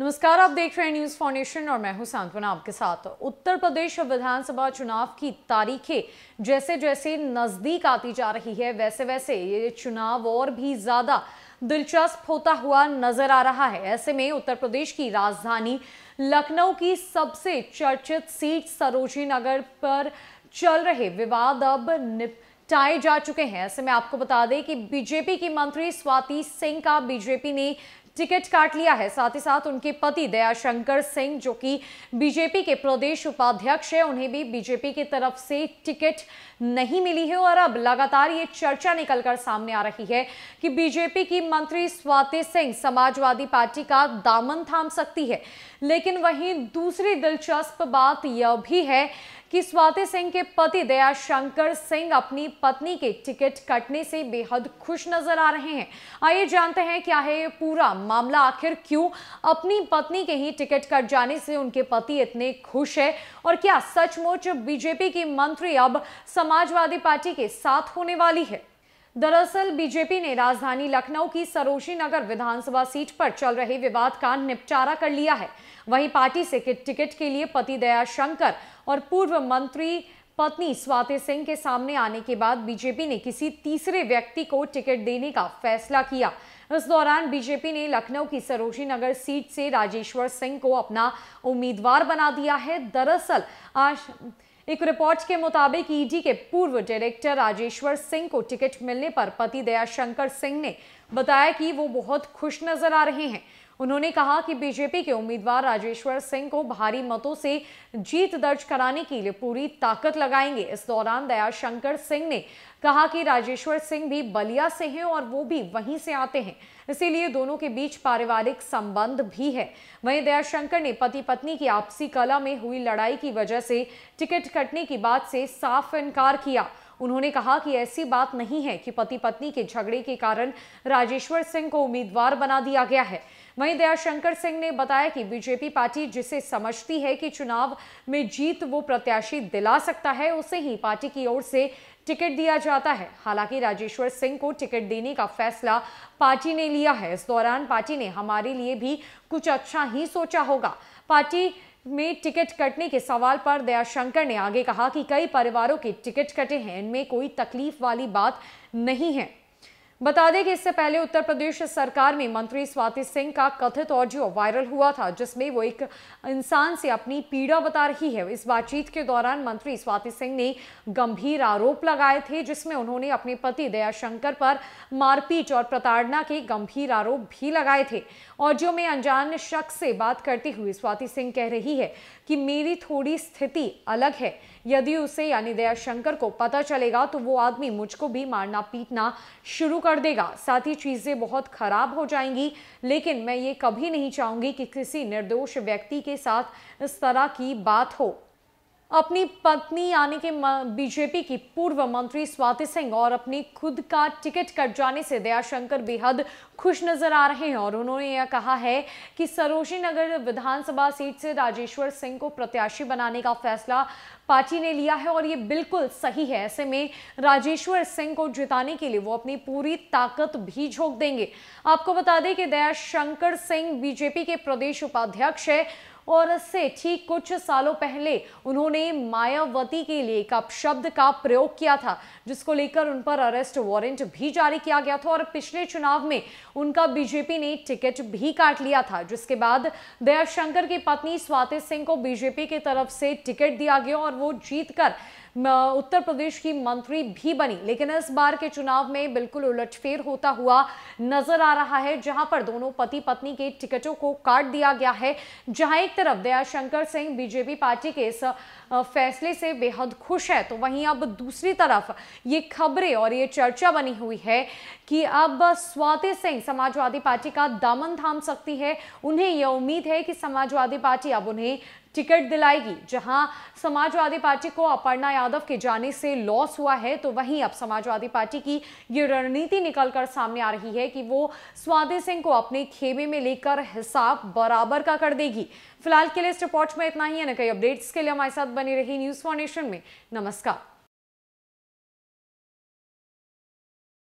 नमस्कार आप देख रहे हैं न्यूज फाउंडेशन और मैं हूं सांत्वना आपके साथ उत्तर प्रदेश विधानसभा चुनाव की तारीखें जैसे जैसे नजदीक आती जा रही है वैसे वैसे ये चुनाव और भी ज्यादा दिलचस्प होता हुआ नजर आ रहा है ऐसे में उत्तर प्रदेश की राजधानी लखनऊ की सबसे चर्चित सीट सरोजी नगर पर चल रहे विवाद अब निप टाए जा चुके हैं ऐसे में आपको बता दें कि बीजेपी की मंत्री स्वाति सिंह का बीजेपी ने टिकट काट लिया है साथ ही साथ उनके पति दयाशंकर सिंह जो कि बीजेपी के प्रदेश उपाध्यक्ष है उन्हें भी बीजेपी की तरफ से टिकट नहीं मिली है और अब लगातार ये चर्चा निकलकर सामने आ रही है कि बीजेपी की मंत्री स्वाति सिंह समाजवादी पार्टी का दामन थाम सकती है लेकिन वहीं दूसरी दिलचस्प बात यह भी है कि स्वाति सिंह के पति दया शंकर सिंह अपनी पत्नी के टिकट कटने से बेहद खुश नजर आ रहे हैं आइए जानते हैं क्या है पूरा मामला आखिर क्यों अपनी पत्नी के ही टिकट कट जाने से उनके पति इतने खुश है और क्या सचमुच बीजेपी की मंत्री अब समाजवादी पार्टी के साथ होने वाली है दरअसल बीजेपी ने राजधानी लखनऊ की सरोजी नगर विधानसभा सीट पर चल रहे विवाद का निपटारा कर लिया है वहीं पार्टी से टिकट के लिए पति दया शंकर और पूर्व मंत्री पत्नी स्वाति सिंह के सामने आने के बाद बीजेपी ने किसी तीसरे व्यक्ति को टिकट देने का फैसला किया इस दौरान बीजेपी ने लखनऊ की सरोजी नगर सीट से राजेश्वर सिंह को अपना उम्मीदवार बना दिया है दरअसल आज एक रिपोर्ट के मुताबिक ईडी e के पूर्व डायरेक्टर राजेश्वर सिंह को टिकट मिलने पर पति दयाशंकर सिंह ने बताया कि वो बहुत खुश नजर आ रहे हैं उन्होंने कहा कि बीजेपी के उम्मीदवार राजेश्वर सिंह को भारी मतों से जीत दर्ज कराने के लिए पूरी ताकत लगाएंगे इस दौरान दयाशंकर सिंह ने कहा कि राजेश्वर सिंह भी बलिया से हैं और वो भी वहीं से आते हैं इसीलिए दोनों के बीच पारिवारिक संबंध भी है वहीं दयाशंकर ने पति पत्नी की आपसी कला में हुई लड़ाई की वजह से टिकट कटने की बात से साफ इनकार किया उन्होंने कहा कि ऐसी बात नहीं है कि पति पत्नी के झगड़े के कारण राजेश्वर सिंह को उम्मीदवार बना दिया गया है वहीं दयाशंकर सिंह ने बताया कि बीजेपी पार्टी जिसे समझती है कि चुनाव में जीत वो प्रत्याशी दिला सकता है उसे ही पार्टी की ओर से टिकट दिया जाता है हालांकि राजेश्वर सिंह को टिकट देने का फैसला पार्टी ने लिया है इस दौरान पार्टी ने हमारे लिए भी कुछ अच्छा ही सोचा होगा पार्टी में टिकट कटने के सवाल पर दयाशंकर ने आगे कहा कि कई परिवारों के टिकट कटे हैं इनमें कोई तकलीफ वाली बात नहीं है बता दें कि इससे पहले उत्तर प्रदेश सरकार में मंत्री स्वाति सिंह का कथित ऑडियो वायरल हुआ था जिसमें वो एक इंसान से अपनी पीड़ा बता रही है इस बातचीत के दौरान मंत्री स्वाति सिंह ने गंभीर आरोप लगाए थे जिसमें उन्होंने अपने पति दयाशंकर पर मारपीट और प्रताड़ना के गंभीर आरोप भी लगाए थे ऑडियो में अनजान शख्स से बात करते हुए स्वाति सिंह कह रही है कि मेरी थोड़ी स्थिति अलग है यदि उसे यानी दयाशंकर को पता चलेगा तो वो आदमी मुझको भी मारना पीटना शुरू कर देगा साथ ही चीज़ें बहुत ख़राब हो जाएंगी लेकिन मैं ये कभी नहीं चाहूँगी कि किसी निर्दोष व्यक्ति के साथ इस तरह की बात हो अपनी पत्नी यानी कि बीजेपी की पूर्व मंत्री स्वाति सिंह और अपनी खुद का टिकट कट जाने से दयाशंकर बेहद खुश नजर आ रहे हैं और उन्होंने यह कहा है कि सरोजी नगर विधानसभा सीट से राजेश्वर सिंह को प्रत्याशी बनाने का फैसला पार्टी ने लिया है और ये बिल्कुल सही है ऐसे में राजेश्वर सिंह को जिताने के लिए वो अपनी पूरी ताकत भी झोंक देंगे आपको बता दें कि दयाशंकर सिंह बीजेपी के प्रदेश उपाध्यक्ष है और इससे ठीक कुछ सालों पहले उन्होंने मायावती के लिए एक अपशब्द का प्रयोग किया था जिसको लेकर उन पर अरेस्ट वारंट भी जारी किया गया था और पिछले चुनाव में उनका बीजेपी ने टिकट भी काट लिया था जिसके बाद दयाशंकर की पत्नी स्वाति सिंह को बीजेपी की तरफ से टिकट दिया गया और वो जीतकर उत्तर प्रदेश की मंत्री भी बनी लेकिन इस बार के चुनाव में बिल्कुल उलटफेर होता हुआ नजर आ रहा है जहां पर दोनों पति पत्नी के टिकटों को काट दिया गया है जहां एक तरफ दयाशंकर सिंह बीजेपी पार्टी के इस फैसले से बेहद खुश है तो वहीं अब दूसरी तरफ ये खबरें और ये चर्चा बनी हुई है कि अब स्वाति सिंह समाजवादी पार्टी का दामन थाम सकती है उन्हें यह उम्मीद है कि समाजवादी पार्टी अब उन्हें टिकट दिलाएगी जहां समाजवादी पार्टी को अपर्णा यादव के जाने से लॉस हुआ है तो वहीं अब समाजवादी पार्टी की ये रणनीति निकलकर सामने आ रही है कि वो स्वाति सिंह को अपने खेमे में लेकर हिसाब बराबर का कर देगी फिलहाल के लिए इस रिपोर्ट में इतना ही है न कई अपडेट्स के लिए हमारे साथ बनी रही न्यूज फॉर नेशन में नमस्कार